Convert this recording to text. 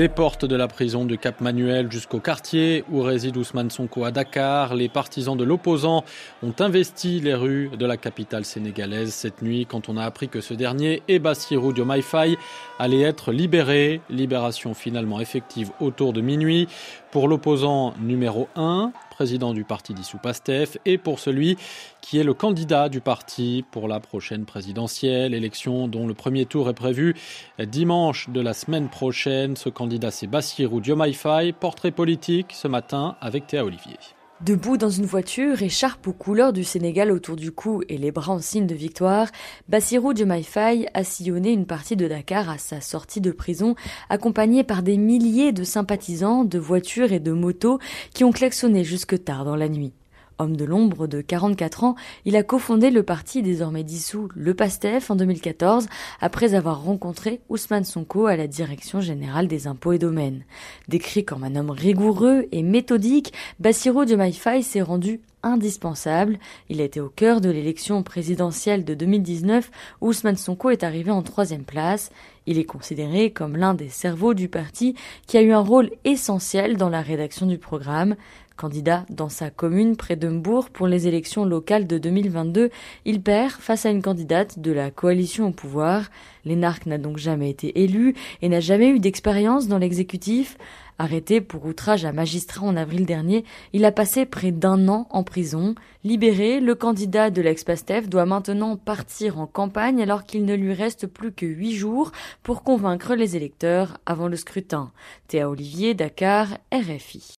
Des portes de la prison du Cap Manuel jusqu'au quartier où réside Ousmane Sonko à Dakar, les partisans de l'opposant ont investi les rues de la capitale sénégalaise cette nuit quand on a appris que ce dernier, Ebassi Diomaye allait être libéré. Libération finalement effective autour de minuit pour l'opposant numéro 1, président du parti d'Issou Pastef, et pour celui qui est le candidat du parti pour la prochaine présidentielle, élection dont le premier tour est prévu dimanche de la semaine prochaine. Ce candidat, c'est Bassirou Diomaye portrait politique ce matin avec Théa Olivier. Debout dans une voiture, écharpe aux couleurs du Sénégal autour du cou et les bras en signe de victoire, Bassirou Diomaye a sillonné une partie de Dakar à sa sortie de prison, accompagné par des milliers de sympathisants, de voitures et de motos qui ont klaxonné jusque tard dans la nuit. Homme de l'ombre de 44 ans, il a cofondé le parti désormais dissous, le PASTEF, en 2014, après avoir rencontré Ousmane Sonko à la Direction Générale des Impôts et Domaines. Décrit comme un homme rigoureux et méthodique, Bassiro Diomaye s'est rendu indispensable. Il a été au cœur de l'élection présidentielle de 2019 où Ousmane Sonko est arrivé en troisième place. Il est considéré comme l'un des cerveaux du parti qui a eu un rôle essentiel dans la rédaction du programme. Candidat dans sa commune près de pour les élections locales de 2022, il perd face à une candidate de la coalition au pouvoir. L'énarque n'a donc jamais été élu et n'a jamais eu d'expérience dans l'exécutif. Arrêté pour outrage à magistrat en avril dernier, il a passé près d'un an en prison. Libéré, le candidat de l'ex-PASTEF doit maintenant partir en campagne alors qu'il ne lui reste plus que huit jours pour convaincre les électeurs avant le scrutin. Théa Olivier, Dakar, RFI.